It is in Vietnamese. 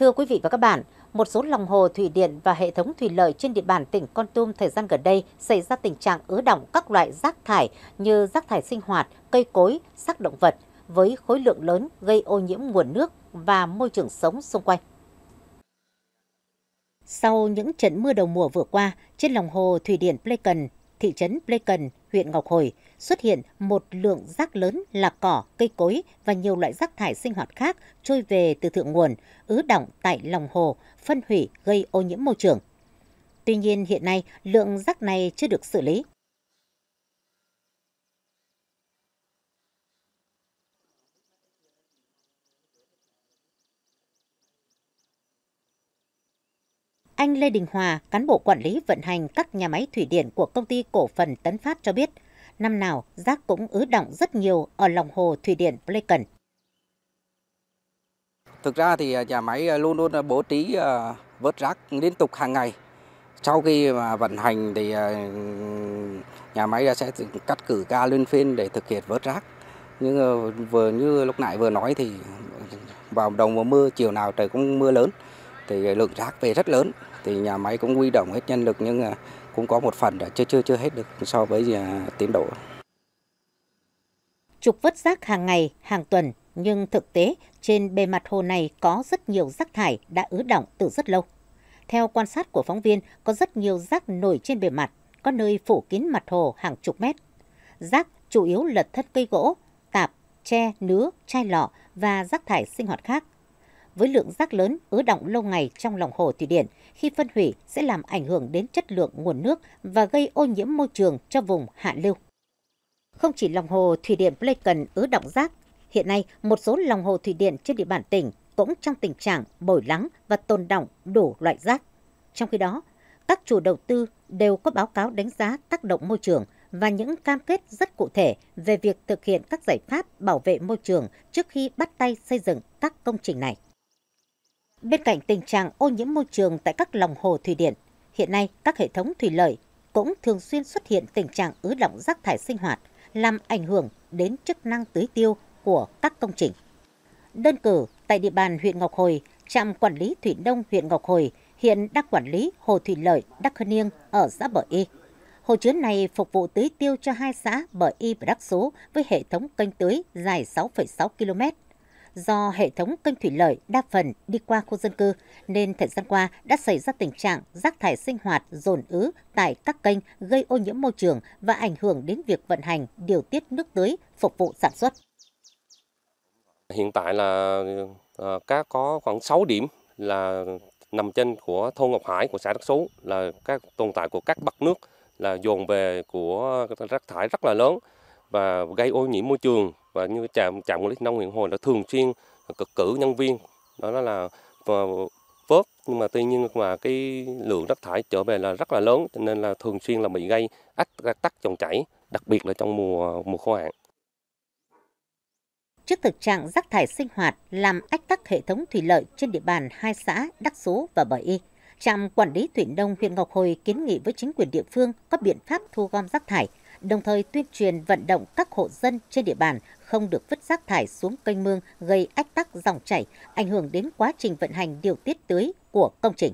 Thưa quý vị và các bạn, một số lòng hồ thủy điện và hệ thống thủy lợi trên địa bàn tỉnh Con Tum thời gian gần đây xảy ra tình trạng ứ động các loại rác thải như rác thải sinh hoạt, cây cối, xác động vật với khối lượng lớn gây ô nhiễm nguồn nước và môi trường sống xung quanh. Sau những trận mưa đầu mùa vừa qua, trên lòng hồ thủy điện pleikon thị trấn Pleikon, huyện Ngọc Hồi xuất hiện một lượng rác lớn là cỏ, cây cối và nhiều loại rác thải sinh hoạt khác trôi về từ thượng nguồn, ứ động tại lòng hồ, phân hủy gây ô nhiễm môi trường. Tuy nhiên hiện nay lượng rác này chưa được xử lý. Anh Lê Đình Hòa, cán bộ quản lý vận hành các nhà máy thủy điện của công ty cổ phần Tấn Phát cho biết, năm nào rác cũng ứ động rất nhiều ở lòng hồ thủy điện Pleiken. Thực ra thì à, nhà máy à, luôn luôn à, bố trí vớt rác liên tục hàng ngày. Sau khi mà vận hành thì nhà máy sẽ cắt cử ca luân phiên để thực hiện vớt rác. Nhưng vừa như lúc nãy vừa nói thì vào đồng mùa mưa chiều nào trời cũng mưa lớn thì lượng rác về rất lớn thì nhà máy cũng huy động hết nhân lực nhưng à, cũng có một phần đã chưa chưa chưa hết được so với à, tiến độ. Trục vớt rác hàng ngày, hàng tuần nhưng thực tế trên bề mặt hồ này có rất nhiều rác thải đã ứ động từ rất lâu. Theo quan sát của phóng viên, có rất nhiều rác nổi trên bề mặt, có nơi phủ kín mặt hồ hàng chục mét. Rác chủ yếu là thân cây gỗ, tạp, tre, nứa, chai lọ và rác thải sinh hoạt khác – với lượng rác lớn ứ động lâu ngày trong lòng hồ thủy điện khi phân hủy sẽ làm ảnh hưởng đến chất lượng nguồn nước và gây ô nhiễm môi trường cho vùng hạ lưu. Không chỉ lòng hồ thủy điện Pleiken ứ động rác, hiện nay một số lòng hồ thủy điện trên địa bàn tỉnh cũng trong tình trạng bồi lắng và tồn động đủ loại rác. Trong khi đó, các chủ đầu tư đều có báo cáo đánh giá tác động môi trường và những cam kết rất cụ thể về việc thực hiện các giải pháp bảo vệ môi trường trước khi bắt tay xây dựng các công trình này. Bên cạnh tình trạng ô nhiễm môi trường tại các lòng hồ thủy điện, hiện nay các hệ thống thủy lợi cũng thường xuyên xuất hiện tình trạng ứ động rác thải sinh hoạt, làm ảnh hưởng đến chức năng tưới tiêu của các công trình. Đơn cử, tại địa bàn huyện Ngọc Hồi, trạm quản lý thủy đông huyện Ngọc Hồi hiện đang quản lý hồ thủy lợi Đắc Hân Niêng ở xã Bờ Y. Hồ chứa này phục vụ tưới tiêu cho hai xã Bờ Y và Đắc Số với hệ thống kênh tưới dài 6,6 km do hệ thống kênh thủy lợi đa phần đi qua khu dân cư nên thời gian qua đã xảy ra tình trạng rác thải sinh hoạt dồn ứ tại các kênh gây ô nhiễm môi trường và ảnh hưởng đến việc vận hành, điều tiết nước tưới phục vụ sản xuất. Hiện tại là ờ, các có khoảng 6 điểm là nằm trên của thôn Ngọc Hải của xã Đắc Sú là các tồn tại của các bậc nước là dồn về của rác thải rất là lớn và gây ô nhiễm môi trường và như trạm trạm quản lý nông huyện hồ đã thường xuyên cực cử nhân viên đó là vớt nhưng mà tuy nhiên mà cái lượng rác thải trở về là rất là lớn cho nên là thường xuyên là bị gây ách tắc dòng chảy đặc biệt là trong mùa mùa khô hạn trước thực trạng rác thải sinh hoạt làm ách tắc hệ thống thủy lợi trên địa bàn hai xã Đắc Số và Bờ Y. Trạm Quản lý Thủy Nông huyện Ngọc Hồi kiến nghị với chính quyền địa phương có biện pháp thu gom rác thải, đồng thời tuyên truyền vận động các hộ dân trên địa bàn không được vứt rác thải xuống kênh mương gây ách tắc dòng chảy, ảnh hưởng đến quá trình vận hành điều tiết tưới của công trình.